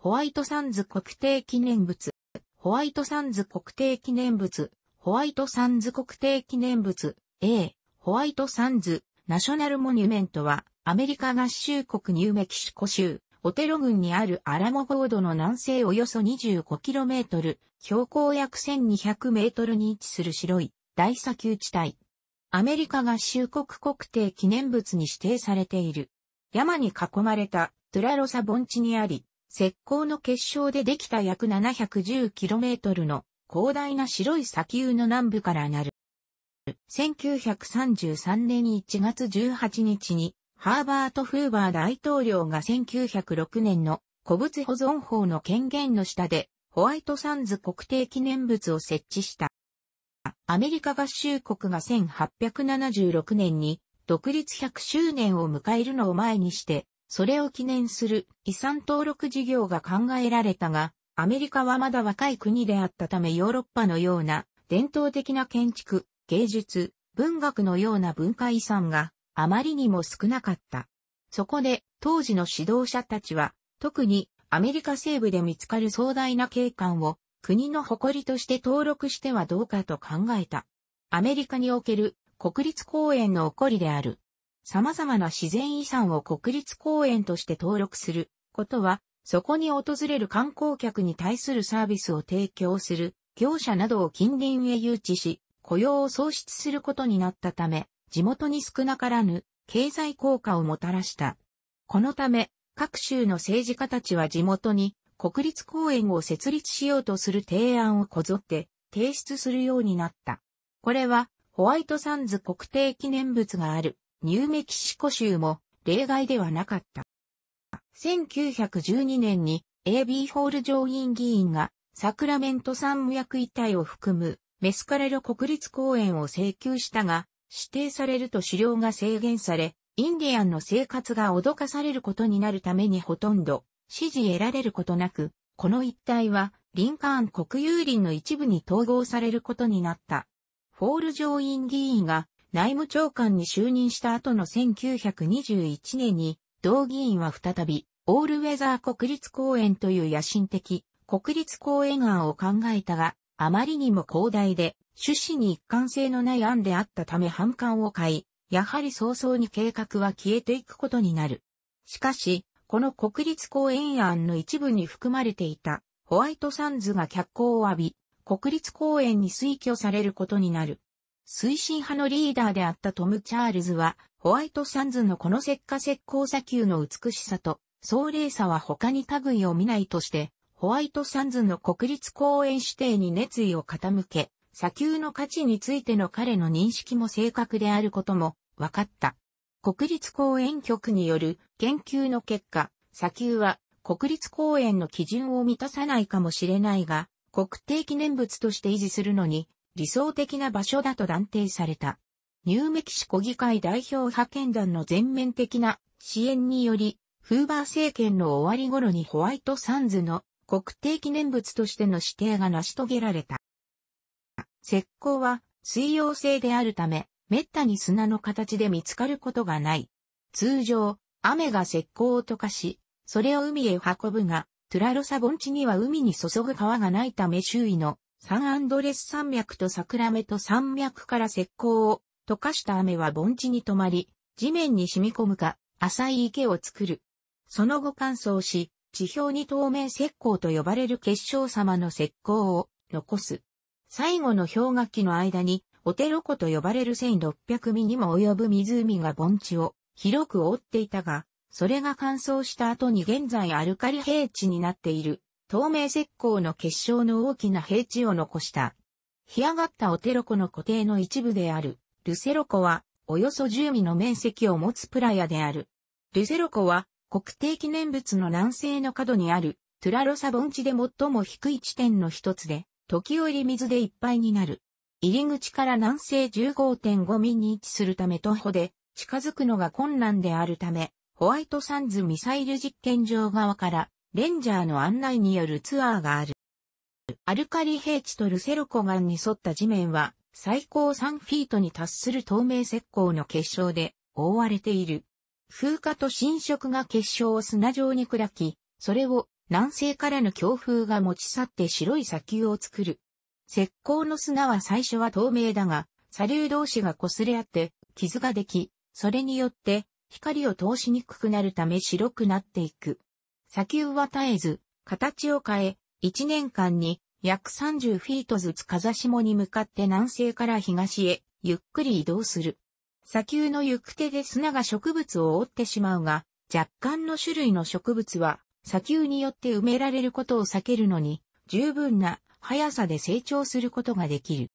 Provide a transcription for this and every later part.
ホワイトサンズ国定記念物、ホワイトサンズ国定記念物、ホワイトサンズ国定記念物、A、ホワイトサンズ、ナショナルモニュメントは、アメリカ合衆国ニューメキシコ州、オテロ郡にあるアラモゴードの南西およそ 25km、標高約 1200m に位置する白い大砂丘地帯。アメリカ合衆国国定記念物に指定されている。山に囲まれたトゥラロサ盆地にあり、石膏の結晶でできた約 710km の広大な白い砂丘の南部からなる。1933年1月18日にハーバート・フーバー大統領が1906年の古物保存法の権限の下でホワイトサンズ国定記念物を設置した。アメリカ合衆国が1876年に独立100周年を迎えるのを前にしてそれを記念する遺産登録事業が考えられたが、アメリカはまだ若い国であったためヨーロッパのような伝統的な建築、芸術、文学のような文化遺産があまりにも少なかった。そこで当時の指導者たちは特にアメリカ西部で見つかる壮大な景観を国の誇りとして登録してはどうかと考えた。アメリカにおける国立公園の起こりである様々な自然遺産を国立公園として登録することは、そこに訪れる観光客に対するサービスを提供する業者などを近隣へ誘致し、雇用を創出することになったため、地元に少なからぬ経済効果をもたらした。このため、各州の政治家たちは地元に国立公園を設立しようとする提案をこぞって提出するようになった。これはホワイトサンズ国定記念物があるニューメキシコ州も例外ではなかった。1912年に AB ホール上院議員がサクラメント山無役遺体を含むメスカレロ国立公園を請求したが、指定されると狩猟が制限され、インディアンの生活が脅かされることになるためにほとんど支持得られることなく、この一帯はリンカーン国有林の一部に統合されることになった。フォール上院議員が内務長官に就任した後の1921年に、同議員は再び、オールウェザー国立公園という野心的、国立公園案を考えたが、あまりにも広大で、趣旨に一貫性のない案であったため反感を買い、やはり早々に計画は消えていくことになる。しかし、この国立公園案の一部に含まれていた、ホワイトサンズが脚光を浴び、国立公園に推挙されることになる。推進派のリーダーであったトム・チャールズは、ホワイトサンズのこの石化石膏砂丘の美しさと、壮麗さは他に類を見ないとして、ホワイトサンズの国立公園指定に熱意を傾け、砂丘の価値についての彼の認識も正確であることも分かった。国立公園局による研究の結果、砂丘は国立公園の基準を満たさないかもしれないが、国定記念物として維持するのに理想的な場所だと断定された。ニューメキシコ議会代表派遣団の全面的な支援により、フーバー政権の終わり頃にホワイトサンズの国定記念物としての指定が成し遂げられた。石膏は水溶性であるため、滅多に砂の形で見つかることがない。通常、雨が石膏を溶かし、それを海へ運ぶが、トゥラロサ盆地には海に注ぐ川がないため周囲のサンアンドレス山脈とサクラメト山脈から石膏を溶かした雨は盆地に止まり、地面に染み込むか、浅い池を作る。その後乾燥し、地表に透明石膏と呼ばれる結晶様の石膏を残す。最後の氷河期の間に、オテロ湖と呼ばれる1600ミにも及ぶ湖が盆地を広く覆っていたが、それが乾燥した後に現在アルカリ平地になっている。透明石膏の結晶の大きな平地を残した。干上がったオテロ湖の固定の一部である、ルセロ湖は、およそ10ミの面積を持つプラヤである。ルセロ湖は、国定記念物の南西の角にある、トゥラロサ盆地で最も低い地点の一つで、時折水でいっぱいになる。入り口から南西15.5ミに位置するため徒歩で、近づくのが困難であるため、ホワイトサンズミサイル実験場側からレンジャーの案内によるツアーがある。アルカリ平地とルセロ湖岸に沿った地面は、最高3フィートに達する透明石膏の結晶で覆われている。風化と浸食が結晶を砂状に砕き、それを南西からの強風が持ち去って白い砂丘を作る。石膏の砂は最初は透明だが、砂粒同士が擦れ合って傷ができ、それによって光を通しにくくなるため白くなっていく。砂丘は絶えず、形を変え、1年間に約30フィートずつ風下に向かって南西から東へ、ゆっくり移動する。砂丘の行く手で砂が植物を覆ってしまうが、若干の種類の植物は砂丘によって埋められることを避けるのに、十分な速さで成長することができる。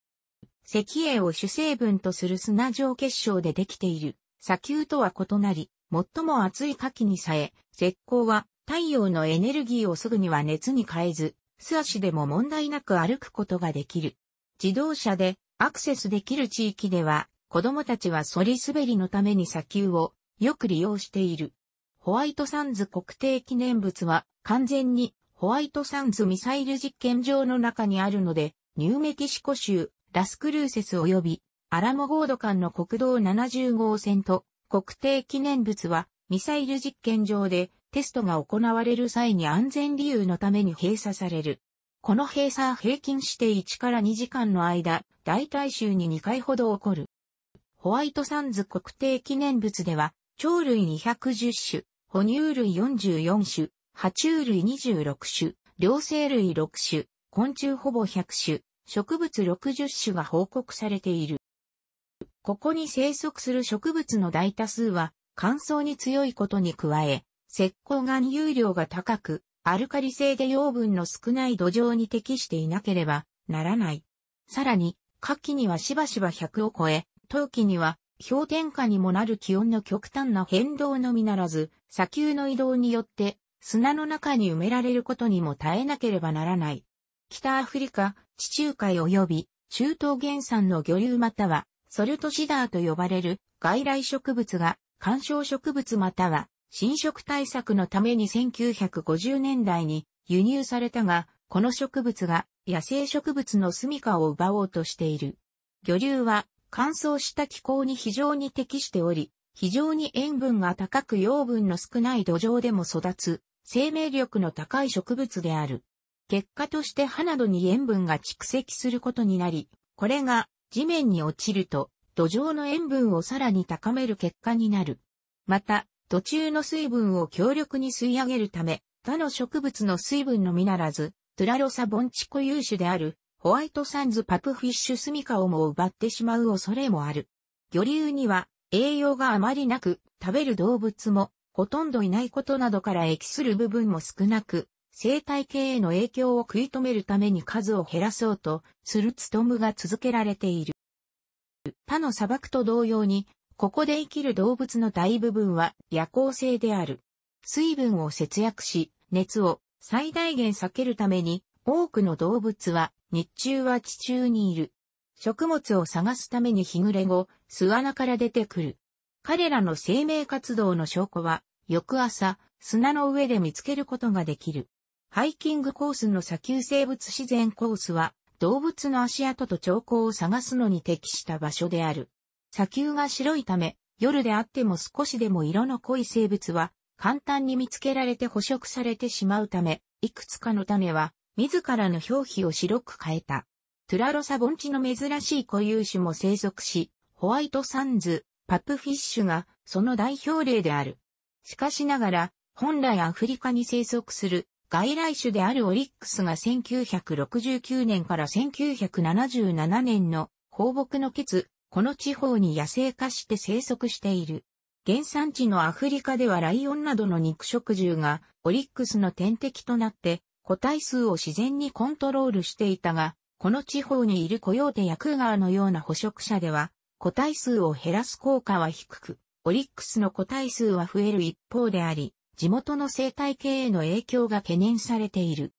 石英を主成分とする砂状結晶でできている砂丘とは異なり、最も厚い夏季にさえ、石膏は太陽のエネルギーをすぐには熱に変えず、素足でも問題なく歩くことができる。自動車でアクセスできる地域では、子供たちは反り滑りのために砂丘をよく利用している。ホワイトサンズ国定記念物は完全にホワイトサンズミサイル実験場の中にあるので、ニューメキシコ州ラスクルーセス及びアラモゴード間の国道70号線と国定記念物はミサイル実験場でテストが行われる際に安全理由のために閉鎖される。この閉鎖は平均して1から2時間の間、大体週に2回ほど起こる。ホワイトサンズ国定記念物では、鳥類210種、哺乳類44種、爬虫類26種、両生類6種、昆虫ほぼ100種、植物60種が報告されている。ここに生息する植物の大多数は乾燥に強いことに加え、石膏岩有量が高く、アルカリ性で養分の少ない土壌に適していなければならない。さらに、夏季にはしばしば100を超え、冬季には氷点下にもなる気温の極端な変動のみならず、砂丘の移動によって砂の中に埋められることにも耐えなければならない。北アフリカ、地中海及び中東原産の魚流またはソルトシダーと呼ばれる外来植物が観賞植物または侵食対策のために1950年代に輸入されたが、この植物が野生植物の住処を奪おうとしている。魚流は乾燥した気候に非常に適しており、非常に塩分が高く養分の少ない土壌でも育つ、生命力の高い植物である。結果として葉などに塩分が蓄積することになり、これが地面に落ちると土壌の塩分をさらに高める結果になる。また、途中の水分を強力に吸い上げるため、他の植物の水分のみならず、トゥラロサボンチ固有種である、ホワイトサンズパプフィッシュスミカオも奪ってしまう恐れもある。魚流には栄養があまりなく、食べる動物もほとんどいないことなどから益する部分も少なく、生態系への影響を食い止めるために数を減らそうとする努が続けられている。他の砂漠と同様にここで生きる動物の大部分は夜行性である。水分を節約し、熱を最大限避けるために、多くの動物は日中は地中にいる。食物を探すために日暮れ後、巣穴から出てくる。彼らの生命活動の証拠は、翌朝、砂の上で見つけることができる。ハイキングコースの砂丘生物自然コースは、動物の足跡と兆候を探すのに適した場所である。砂丘が白いため、夜であっても少しでも色の濃い生物は、簡単に見つけられて捕食されてしまうため、いくつかの種は、自らの表皮を白く変えた。トゥラロサ盆地の珍しい固有種も生息し、ホワイトサンズ、パプフィッシュがその代表例である。しかしながら、本来アフリカに生息する外来種であるオリックスが1969年から1977年の放牧のケツ、この地方に野生化して生息している。原産地のアフリカではライオンなどの肉食獣がオリックスの天敵となって個体数を自然にコントロールしていたが、この地方にいるコヨーテやクーガーのような捕食者では、個体数を減らす効果は低く、オリックスの個体数は増える一方であり、地元の生態系への影響が懸念されている。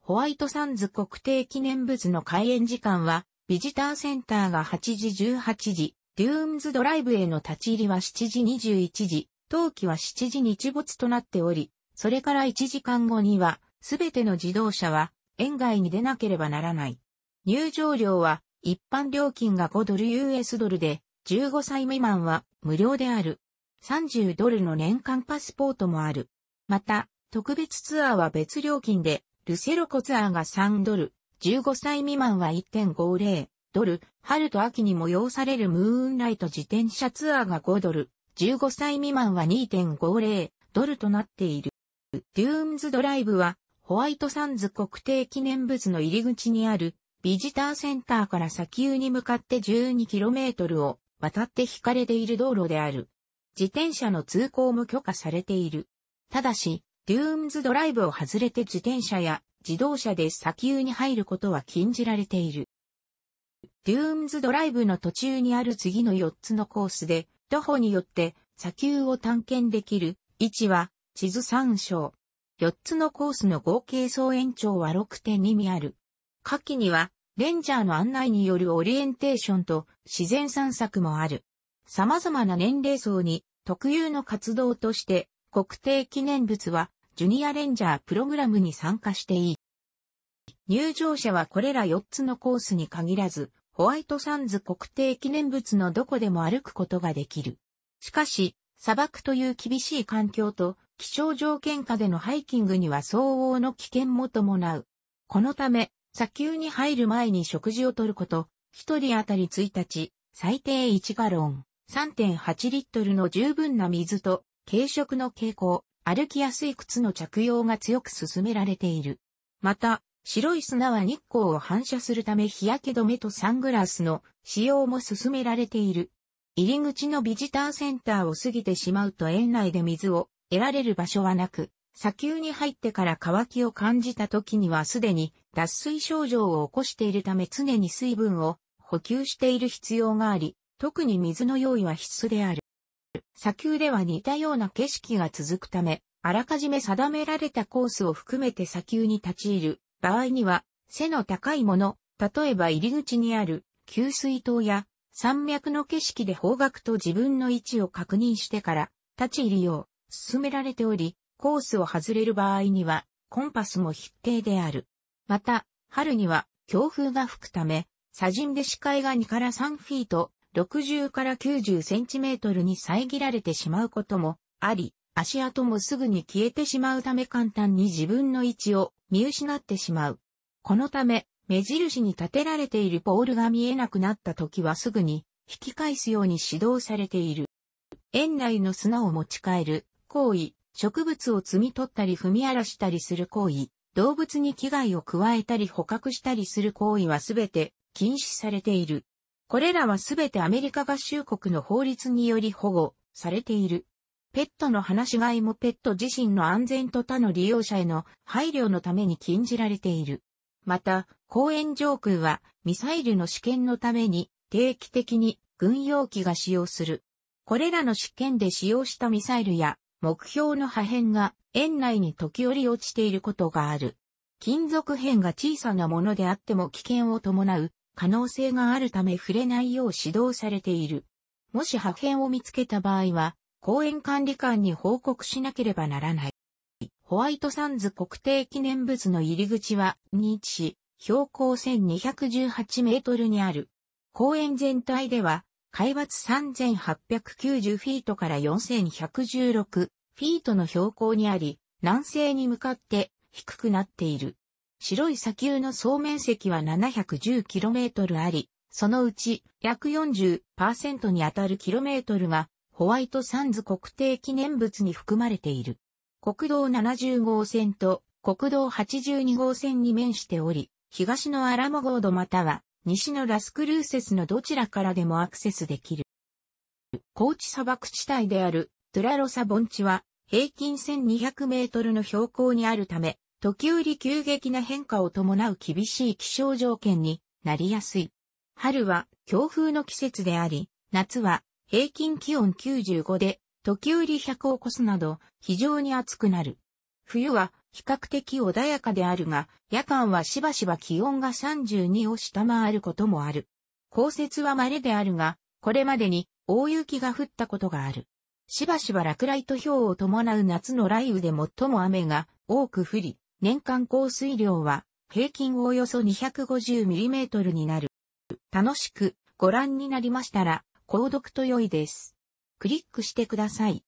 ホワイトサンズ国定記念物の開園時間はビジターセンターが8時18時、デューンズドライブへの立ち入りは7時21時、冬季は7時日没となっており、それから1時間後には、すべての自動車は、園外に出なければならない。入場料は、一般料金が5ドル US ドルで、15歳未満は無料である。30ドルの年間パスポートもある。また、特別ツアーは別料金で、ルセロコツアーが3ドル、15歳未満は1.50ドル、春と秋に催されるムーンライト自転車ツアーが5ドル、15歳未満は2.50ドルとなっている。デューンズドライブは、ホワイトサンズ国定記念物の入り口にある、ビジターセンターから砂丘に向かって 12km を渡って引かれている道路である。自転車の通行も許可されている。ただし、デューンズドライブを外れて自転車や自動車で砂丘に入ることは禁じられている。デューンズドライブの途中にある次の4つのコースで、徒歩によって砂丘を探検できる位置は地図参照。4つのコースの合計総延長は6.2ミある。下記には、レンジャーの案内によるオリエンテーションと自然散策もある。様々な年齢層に特有の活動として、国定記念物はジュニアレンジャープログラムに参加していい。入場者はこれら4つのコースに限らず、ホワイトサンズ国定記念物のどこでも歩くことができる。しかし、砂漠という厳しい環境と気象条件下でのハイキングには相応の危険も伴う。このため、砂丘に入る前に食事をとること、一人当たり1日、最低1ガロン、3.8リットルの十分な水と、軽食の傾向、歩きやすい靴の着用が強く勧められている。また、白い砂は日光を反射するため日焼け止めとサングラスの使用も勧められている。入り口のビジターセンターを過ぎてしまうと園内で水を得られる場所はなく、砂丘に入ってから乾きを感じた時にはすでに脱水症状を起こしているため常に水分を補給している必要があり、特に水の用意は必須である。砂丘では似たような景色が続くため、あらかじめ定められたコースを含めて砂丘に立ち入る場合には、背の高いもの、例えば入り口にある給水塔や山脈の景色で方角と自分の位置を確認してから立ち入りよう進められており、コースを外れる場合にはコンパスも必定である。また、春には強風が吹くため、砂塵で視界が2から3フィート60から90センチメートルに遮られてしまうこともあり、足跡もすぐに消えてしまうため簡単に自分の位置を見失ってしまう。このため、目印に立てられているポールが見えなくなった時はすぐに引き返すように指導されている。園内の砂を持ち帰る行為、植物を摘み取ったり踏み荒らしたりする行為、動物に危害を加えたり捕獲したりする行為はすべて禁止されている。これらはすべてアメリカ合衆国の法律により保護されている。ペットの放し飼いもペット自身の安全と他の利用者への配慮のために禁じられている。また、公園上空はミサイルの試験のために定期的に軍用機が使用する。これらの試験で使用したミサイルや目標の破片が園内に時折落ちていることがある。金属片が小さなものであっても危険を伴う可能性があるため触れないよう指導されている。もし破片を見つけた場合は、公園管理官に報告しなければならない。ホワイトサンズ国定記念物の入り口は、日市、標高1218メートルにある。公園全体では、海抜3890フィートから4116フィートの標高にあり、南西に向かって低くなっている。白い砂丘の総面積は 710km あり、そのうち約40%にあたる km がホワイトサンズ国定記念物に含まれている。国道70号線と国道82号線に面しており、東のアラモゴードまたは西のラスクルーセスのどちらからでもアクセスできる。高地砂漠地帯であるトゥラロサ盆地は平均1200メートルの標高にあるため、時折急激な変化を伴う厳しい気象条件になりやすい。春は強風の季節であり、夏は平均気温95で時折100を超すなど非常に暑くなる。冬は比較的穏やかであるが、夜間はしばしば気温が32を下回ることもある。降雪は稀であるが、これまでに大雪が降ったことがある。しばしば落雷と氷を伴う夏の雷雨で最も雨が多く降り、年間降水量は平均およそ 250mm になる。楽しくご覧になりましたら、購読と良いです。クリックしてください。